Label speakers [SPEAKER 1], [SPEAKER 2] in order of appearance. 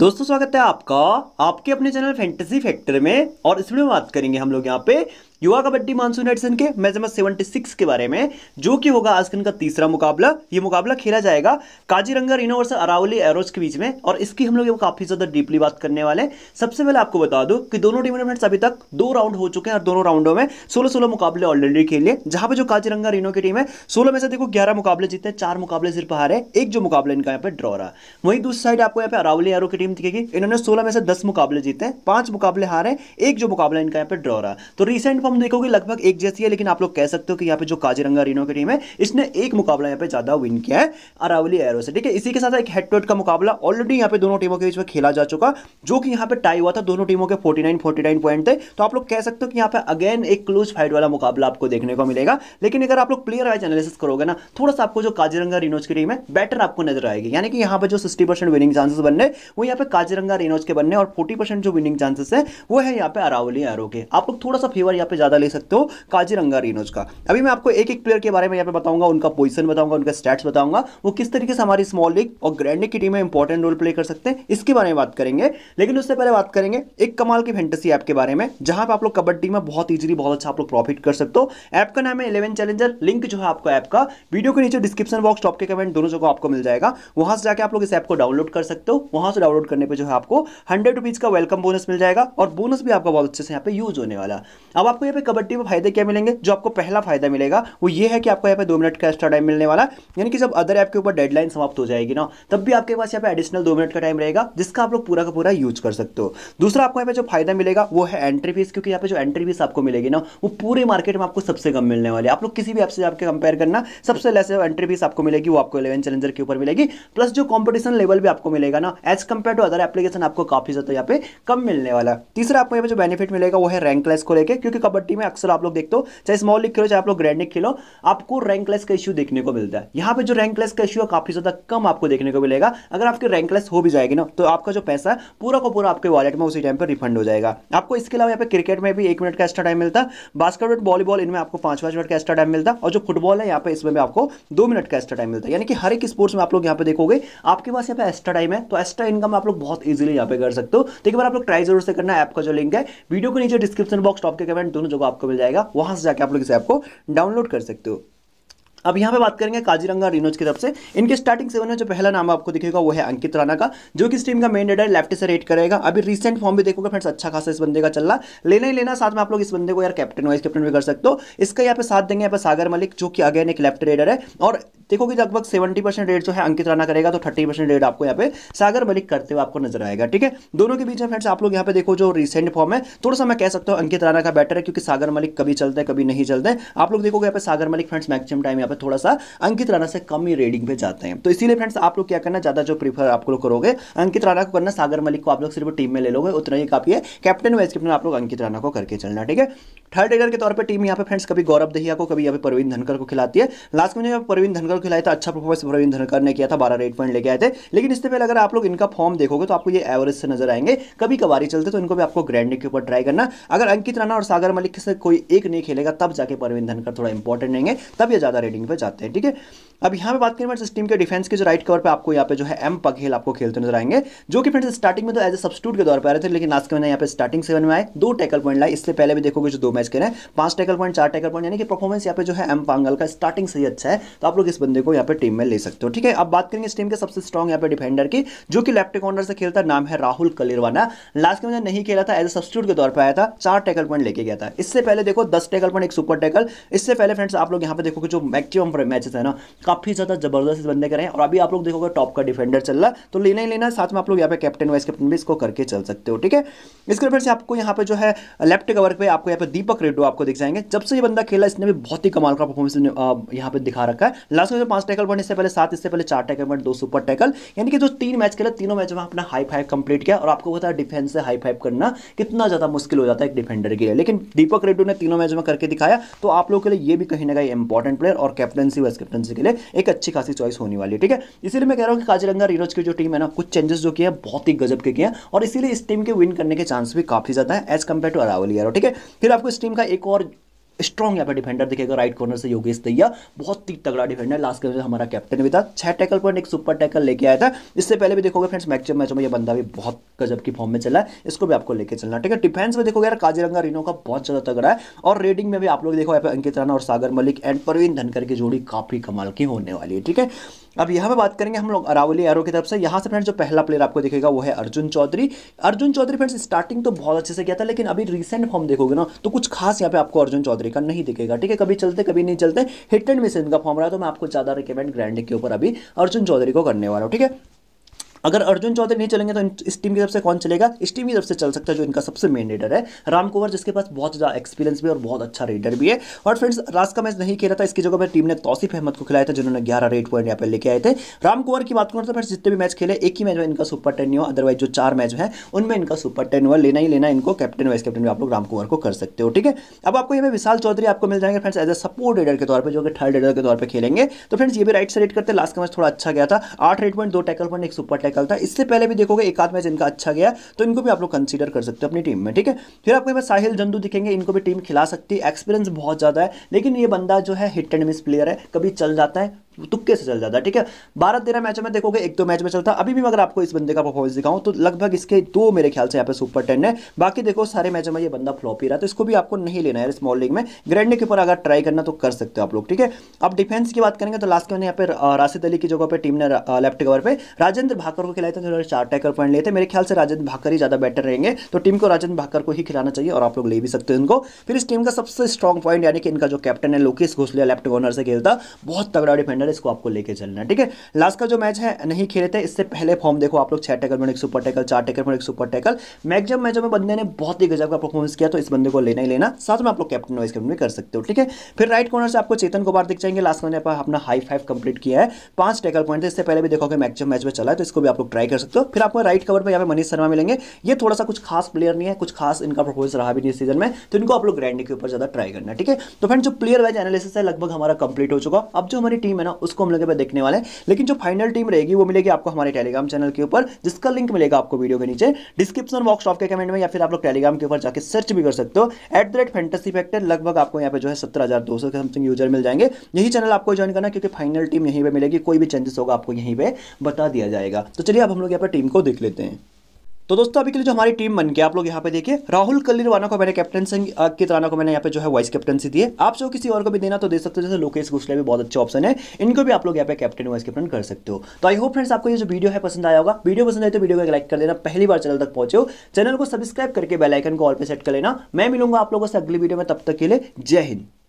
[SPEAKER 1] दोस्तों स्वागत है आपका आपके अपने चैनल फैंटेसी फैक्टर में और इस वीडियो में बात करेंगे हम लोग यहाँ पे युवा कबड्डी मानसून एडिसन के मैच नंबर सेवेंटी सिक्स के बारे में जो कि होगा आज का तीसरा मुकाबला ये मुकाबला खेला जाएगा काजीरंगा यूनिवर्सल अरावली एरोज के बीच में और इसकी हम लोग काफी ज्यादा डीपली बात करने वाले हैं सबसे पहले आपको बता दो कि दोनों टीम अभी तक दो राउंड हो चुके हैं और दोनों राउंडों में सोलह सोलह मुकाबले ऑलरेडी खेले जहां पर जो काजीरंगा रीनो की टीम है सोलह में से देखो ग्यारह मुकाबले जीते हैं चार मुकाबले सिर्फ हारे एक जो मुकाबला इनका यहाँ पर ड्रॉ रहा वहीं दूसरी साइड आपको यहाँ पे अरावली एरो की टीम दिखेगी इन्होंने सोलह में से दस मुकाबले जीते हैं पांच मुकाबले हारे एक जो मुकाबला इनका यहाँ पर ड्रॉ रहा तो रिसेंट यूनिफॉर्म देखोगे लगभग एक जैसी है लेकिन आप लोग कह सकते हो कि यहाँ पे जो काजीरंगा रीनो की टीम है इसने एक मुकाबला यहाँ पे ज्यादा विन किया है अरावली एरो से ठीक है इसी के साथ एक हेड टू हेड का मुकाबला ऑलरेडी यहाँ पे दोनों टीमों के बीच में खेला जा चुका जो कि यहाँ पे टाई हुआ था दोनों टीमों के फोर्टी नाइन पॉइंट थे तो आप लोग कह सकते हो कि यहाँ पे अगेन एक क्लोज फाइट वाला मुकाबला आपको देखने को मिलेगा लेकिन अगर आप लोग प्लेयर वाइज एनालिसिस करोगे ना थोड़ा सा आपको जो काजीरंगा रिनोज की टीम है बेटर आपको नजर आएगी यानी कि यहाँ पर जो सिक्सटी परसेंट विनिंग चांसेस बनने वो यहाँ पे काजीरंगा रिनोज के बनने और फोर्टी परसेंट जो विनिंग चांसेस है वो है यहाँ पे अरावली एरो के आप लोग थोड़ा सा फेवर यहाँ पे ज़्यादा ले सकते हो काजीरंगा रीनोज का अभी मैं आपको एक एक प्लेयर के बारे में यहाँ पे बताऊंगा उनका पोजिशन बताऊंगा उनका स्टैट्स बताऊंगा वो किस तरीके से हमारी स्मॉल लीग और ग्रैंड की टीम में इंपॉर्टेंट रोल प्ले कर सकते हैं इसके बारे में बात करेंगे लेकिन उससे पहले बात करेंगे एक कमाल की फेंटेसी ऐप के बारे में जहां पर आप लोग कबड्डी में बहुत ईजिली बहुत अच्छा आप लोग प्रॉफिट कर सकते हो ऐप का नाम है इलेवन चैलेंजर लिंक जो है आपको ऐप का वीडियो के नीचे डिस्क्रिप्शन बॉक्स टॉप के कमेंट दोनों जगह आपको मिल जाएगा वहां से जाकर आप लोग इस ऐप को डाउनलोड कर सकते हो वहां से डाउनलोड करने पर जो है आपको हंड्रेड का वेलकम बोनस मिल जाएगा और बोनस भी आपका बहुत अच्छे से यहाँ पे यूज होने वाला अब आपको यहाँ पे कबड्डी में फायदे क्या मिलेंगे जो आपको पहला फायदा मिलेगा वो ये है कि आपको यहाँ पे दो मिनट का एक्स्ट्रा टाइम मिलने वाला यानी कि जब अदर ऐप के ऊपर डेडलाइन समाप्त हो जाएगी ना तब भी आपके पास यहाँ पे एडिशनल दो मिनट का टाइम रहेगा जिसका आप लोग पूरा का पूरा यूज कर सकते हो दूसरा आपको यहाँ पे जो फायदा मिलेगा वो है एंट्री फीस क्योंकि यहाँ पे जो एंट्री फीस आपको मिलेगी ना वो पूरे मार्केट में आपको सबसे कम मिलने वाली आप लोग किसी भी ऐप से आपके कंपेयर करना सबसे लेस एंट्री फीस आपको मिलेगी वो आपको इलेवन चैलेंजर के ऊपर मिलेगी प्लस जो कॉम्पिटिशन लेवल भी आपको मिलेगा ना as compare to other application आपको काफी ज्यादा यहाँ पे कम मिलने वाला तीसरा आपको यहाँ पे जो बेनिफिट मिलेगा वो है रैंक क्लास को लेकर क्योंकि पट्टी में अक्सर आप लोग देखते हो चाहे स्मॉल लिख खेलो चाहे आप लोग ग्रैंड लीग खेलो आपको रैंकलेस का इश्यू देखने को मिलता है यहाँ पे जो रैंकलेस का इश्यू है काफी ज्यादा कम आपको देखने को मिलेगा अगर आपकी रैंकलेस हो भी जाएगी ना तो आपका जो पैसा पूरा को पूरा आपके वॉलेट में उसी टाइम पर रिफंड हो जाएगा आपको इसके अलावा यहाँ पे क्रिकेट में भी एक मिनट का एक्स्ट्रा टाइम मिलता है बास्केटबॉल वॉलीबॉल इनमें आपको पांच पांच मिनट का एक्स्ट्रा टाइम मिलता और जो फुटबॉल है यहाँ पे इसमें भी आपको दो मिनट का एक्स्ट्रा टाइम मिलता है यानी कि हर एक स्पोर्ट्स में आप लोग यहाँ पे देखोगे आपके पास यहाँ पे एक्स्ट्रा टाइम है तो एक्स्ट्रा इनकम आप लोग बहुत इजीली यहाँ पे कर सकते हो तो एक बार आप लोग ट्राई जरूर से करना ऐप का जो लिंक है वीडियो के नीचे डिस्क्रिप्शन बॉक्स टॉप के कमेंट दोनों जो आपको मिल जाएगा वहां से जाकर आप लोग इस ऐप को डाउनलोड कर सकते हो अब यहाँ पे बात करेंगे काजीरंगा रिनोज की तरफ से इनके स्टार्टिंग सेवन में जो पहला नाम आपको दिखेगा वो है अंकित राणा का जो कि इस टीम का मेन रेडर लेफ्ट से रेट करेगा अभी रिसेंट फॉर्म भी देखोगे फ्रेंड्स अच्छा खासा इस बंदे का चल रहा लेने ही लेना साथ में आप लोग इस बंदे को यार कैप्टन वाइस कैप्टन भी कर सकते हो इसका यहाँ पे साथ देंगे यहाँ पर सागर मलिक जो कि अगेन एक लेफ्ट रेडर है और देखोगे लगभग सेवेंटी परसेंट रेट जो है अंकित राणा करेगा तो थर्टी परसेंट रेट आपको यहाँ पे सागर मलिक करते हुए आपको नजर आएगा ठीक है दोनों के बीच में फ्रेंड्स आप लोग यहाँ पे देखो जो रिसेंट फॉर्म है थोड़ा सा मैं कह सकता हूँ अंकित राणा का बेटर है क्योंकि सागर मलिक कभी चलते हैं कभी नहीं चलते आप लोग देखोगे यहाँ पे Sagar Malik friends maximum time पे थोड़ा सा अंकित राणा से कम ही रेडिंग पे जाते हैं तो इसीलिए फ्रेंड्स आप लोग क्या करना ज़्यादा जो प्रीफर आप लोग करोगे अंकित राणा को करना सागर मलिक को आप लोग सिर्फ टीम में ले लोगे उतना ही काफी है कैप्टन वाइस कैप्टन आप लोग अंकित राणा को करके चलना ठीक है थर्ड एडर के तौर पर टीम यहाँ पे फ्रेंड्स कभी गौरव दहिया को कभी यहाँ पर प्रवीण धनकर को खिलाती है लास्ट में प्रवीण धनकर को खिलाया था अच्छा परफॉर्मेंस प्रवीण धनकर ने किया था बारह रेड पॉइंट लेके आए थे लेकिन इससे पहले अगर आप लोग इनका फॉर्म देखोगे तो आपको ये एवरेज से नजर आएंगे कभी कभारी चलते तो इनको भी आपको ग्रैंड के ऊपर ट्राई करना अगर अंकित राणा और सागर मलिक से कोई एक नहीं खेलेगा तब जाके परवीन धनकर थोड़ा इंपॉर्टेंट रहेंगे तब ये ज़्यादा रेडिंग मीटिंग पर जाते हैं ठीक है अब यहाँ पे बात करें फ्रेंड्स इस टीम के डिफेंस के जो राइट कवर पे आपको यहाँ पे जो है एम पघेल आपको खेलते नजर आएंगे जो कि फ्रेंड्स स्टार्टिंग में तो एज ए सब्सिट्यूट के तौर पर आ रहे थे लेकिन लास्ट के महीने यहाँ पे स्टार्टिंग सेवन में आए दो टैकल पॉइंट लाए इससे पहले भी देखोगे जो दो मैच हैं पांच टैकल पॉइंट चार टैकल पॉइंट यानी कि परफॉर्मेंस यहाँ पे जो है एम पांगल का स्टार्टिंग से ही अच्छा है तो आप लोग इस बंदे को यहाँ पे टीम में ले सकते हो ठीक है अब बात करेंगे इस टीम के सबसे स्ट्रॉन्ग यहाँ पे डिफेंडर की जो कि लेफ्ट कॉर्नर से खेलता नाम है राहुल कलेरवाना लास्ट के मैंने नहीं खेला था एज ए सब्सिट्यूट के तौर पर आया था चार टैकल पॉइंट लेके गया था इससे पहले देखो दस टैकल पॉइंट एक सुपर टैकल इससे पहले फ्रेंड्स आप लोग यहाँ पे देखोगे जो मैक्सिमम मैचेस है ना काफी ज्यादा जबरदस्त बंदे कर रहे हैं और अभी आप लोग देखोगे टॉप का डिफेंडर चल रहा है तो लेना ही लेना साथ में आप लोग यहाँ पे कैप्टन वाइस कैप्टन भी इसको करके चल सकते हो ठीक है इसके फिर से आपको यहाँ पे जो है लेफ्ट कवर पे आपको यहाँ पे दीपक रेड्डू आपको दिख जाएंगे जब से ये बंदा खेला इसने भी बहुत ही कमाल का परफॉर्मेंस यहाँ पे दिखा रखा है लास्ट में तो पांच टैकल बनने इससे पहले सात इससे पहले चार टैकल बन दो सुपर टैकल यानी कि जो तीन मैच खेला तीनों मैच में अपना हाई फाइव कंप्लीट किया और आपको बताया डिफेंस से हाई फाइव करना कितना ज्यादा मुश्किल हो जाता है एक डिफेंडर के लिए लेकिन दीपक रेड्डू ने तीनों मैच में करके दिखाया तो आप लोगों के लिए ये भी कहीं ना कहीं इंपॉर्टेंट प्लेयर और कैप्टनसी वाइस कैप्टनसी के लिए एक अच्छी खासी चॉइस होने वाली है ठीक है इसीलिए मैं कह रहा हूँ कि काजीरंगा रीरोज की जो टीम है ना कुछ चेंजेस जो किए हैं बहुत ही गजब के किए हैं और इसीलिए इस टीम के विन करने के चांस भी काफी ज़्यादा है एज कम्पेयर टू अरावली ठीक है फिर आपको इस टीम का एक और स्ट्रॉन्ग यहाँ पर डिफेंडर दिखेगा राइट कॉर्नर से योगेश दैया बहुत ही तगड़ा डिफेंडर लास्ट के हमारा कैप्टन भी था छह टैकल पॉइंट एक सुपर टैकल लेके आया था इससे पहले भी देखोगे फ्रेंड्स मैच मैचों में ये बंदा भी बहुत गजब की फॉर्म में चला है इसको भी आपको लेके चलना ठीक है डिफेंस में देखोगे यार काजीरंगा रिनो का बहुत ज़्यादा तगड़ा है और रेडिंग में भी आप लोग देखो यहाँ पर अंकित राना और सागर मलिक एंड परवीन धनकर की जोड़ी काफ़ी कमाल की होने वाली है ठीक है अब यहाँ पे बात करेंगे हम लोग अरावली एरो की तरफ से यहाँ से फ्रेंड्स जो पहला प्लेयर आपको दिखेगा वो है अर्जुन चौधरी अर्जुन चौधरी फ्रेंड्स स्टार्टिंग तो बहुत अच्छे से किया था लेकिन अभी रिसेंट फॉर्म देखोगे ना तो कुछ खास यहाँ पे आपको अर्जुन चौधरी का नहीं दिखेगा ठीक है कभी चलते कभी नहीं चलते हिट एंड मिस इनका फॉर्म रहा तो मैं आपको ज़्यादा रिकमेंड ग्रैंड के ऊपर अभी अर्जुन चौधरी को करने वाला हूँ ठीक है अगर अर्जुन चौधरी नहीं चलेंगे तो इस टीम की तरफ से कौन चलेगा इस टीम की तरफ से चल सकता है जो इनका सबसे मेन रीडर है राम कुंवर जिसके पास बहुत ज़्यादा एक्सपीरियंस भी और बहुत अच्छा रीडर भी है और फ्रेंड्स रास का मैच नहीं खेला था इसकी जगह पर टीम ने तौसीफ अहमद को खिलाया था जिन्होंने ग्यारह रेट पॉइंट यहाँ पर लेके आए थे राम कुंवर की बात करूँ तो फ्रेंड्स जितने भी मैच खेले एक ही मैच में इनका सुपर टेन हुआ अदरवाइज जो चार मैच है उनमें इनका सुपर टेन हुआ लेना ही लेना इनको कैप्टन वाइस कैप्टन भी आप लोग राम कुंवर को कर सकते हो ठीक है अब आपको ये विशाल चौधरी आपको मिल जाएंगे friends as a support raider के तौर पर जो कि थर्ड रेडर के तौर पर खेलेंगे तो फ्रेंड्स ये भी राइट से रेट करते लास्ट का मैच थोड़ा अच्छा गया था आठ रेट पॉइंट दो टैकल पॉइंट एक सुपर टैकल था इससे पहले भी देखोगे एक आध मैच इनका अच्छा गया तो इनको भी आप लोग कंसीडर कर सकते हो अपनी टीम में ठीक है फिर आपको मैं साहिल जंदू दिखेंगे इनको भी टीम खिला सकती है एक्सपीरियंस बहुत ज़्यादा है लेकिन ये बंदा जो है हिट एंड मिस प्लेयर है कभी चल जाता है तुक्के तो से चल जाता है ठीक है बारह तेरह मैचों में देखोगे एक दो मैच में चलता अभी भी अगर आपको इस बंदे का परफॉर्मेंस दिखाऊं तो लगभग इसके दो मेरे ख्याल से यहाँ पे सुपर टेन है बाकी देखो सारे मैचों में ये बंदा फ्लॉप ही रहा तो इसको भी आपको नहीं लेना है स्मॉल लीग में ग्रैंड के ऊपर अगर ट्राई करना तो कर सकते हो आप लोग ठीक है अब डिफेंस की बात करेंगे तो लास्ट में यहाँ पर राशिद अली की जगह पर टीम ने लेफ्ट कवर पर राजेंद्र भाकर को खिलाए थे थोड़ा तो चार टैकर पॉइंट लिए थे मेरे ख्याल से राजेंद्र भाकर ही ज़्यादा बेटर रहेंगे तो टीम को राजेंद्र भाकर को ही खिलाना चाहिए और आप लोग ले भी सकते हैं इनको फिर इस टीम का सबसे स्ट्रॉन्ग पॉइंट यानी कि इनका जो कैप्टन है लोकेश घोसले लेफ्ट कॉर्नर से खेलता बहुत तगड़ा डिफेंडर इसको आपको लेके चलना ठीक है लास्ट का जो मैच है नहीं खेले थे इससे पहले फॉर्म देखो आप लोग छह टेकल में एक सुपर टेकल चार टेकल में एक सुपर टेकल मैक्सिमम मैचों में बंदे ने बहुत ही गजब का परफॉर्मेंस किया तो इस बंदे को लेना ही लेना साथ में आप लोग कैप्टन वाइस कैप्टन भी कर सकते हो ठीक है फिर राइट कॉर्नर से आपको चेतन कुमार दिख जाएंगे लास्ट मैंने अपना हाई फाइव कंप्लीट किया है पांच टेकल पॉइंट इससे पहले भी देखोगे मैक्सिमम मैच में चला है तो इसको भी आप लोग ट्राई कर सकते हो फिर आपको राइट कवर पर यहाँ पर मनीष शर्मा मिलेंगे ये थोड़ा सा कुछ खास प्लेयर नहीं है कुछ खास इनका परफॉर्मेंस रहा भी नहीं सीजन में तो इनको आप लोग ग्रैंड के ऊपर ज्यादा ट्राई करना ठीक है तो फ्रेंड जो प्लेयर वाइज एनालिसिस है लगभग हमारा कंप्लीट हो चुका अब जो हमारी टीम है ना उसको हम लोग यहाँ पर देखने वाले हैं लेकिन जो फाइनल टीम रहेगी वो मिलेगी आपको हमारे टेलीग्राम चैनल के ऊपर जिसका लिंक मिलेगा आपको वीडियो के नीचे डिस्क्रिप्शन बॉक्स टॉप के कमेंट में या फिर आप लोग टेलीग्राम के ऊपर जाकर सर्च भी कर सकते हो at the rate fantasy factor लगभग आपको यहाँ पर जो है सत्रह हज़ार दो सौ के समथिंग यूजर मिल जाएंगे यही चैनल आपको ज्वाइन करना क्योंकि फाइनल टीम यहीं पर मिलेगी कोई भी चेंजेस होगा आपको यहीं पर बता दिया जाएगा तो चलिए अब हम लोग यहाँ पर टीम को देख लेते हैं तो दोस्तों अभी के लिए जो हमारी टीम बन गया आप लोग यहाँ पे देखिए राहुल कलिरवाना को मैंने कैप्टन अंकित राणा को मैंने यहाँ पे जो है वाइस कैप्टनसी दी है आप जो किसी और को भी देना तो दे सकते हो जैसे लोकेश घुसले भी बहुत अच्छा ऑप्शन है इनको भी आप लोग यहाँ पे कैप्टन वाइस कैप्टन कर सकते हो तो आई होप फ्रेंड्स आपको ये जो वीडियो है पसंद आया होगा वीडियो पसंद आए तो वीडियो को लाइक कर देना पहली बार चैनल तक पहुंचे हो चैनल को सब्सक्राइब करके बेलाइकन को ऑल पर सेट कर लेना मैं मिलूंगा आप लोगों से अगली वीडियो में तब तक के लिए जय हिंद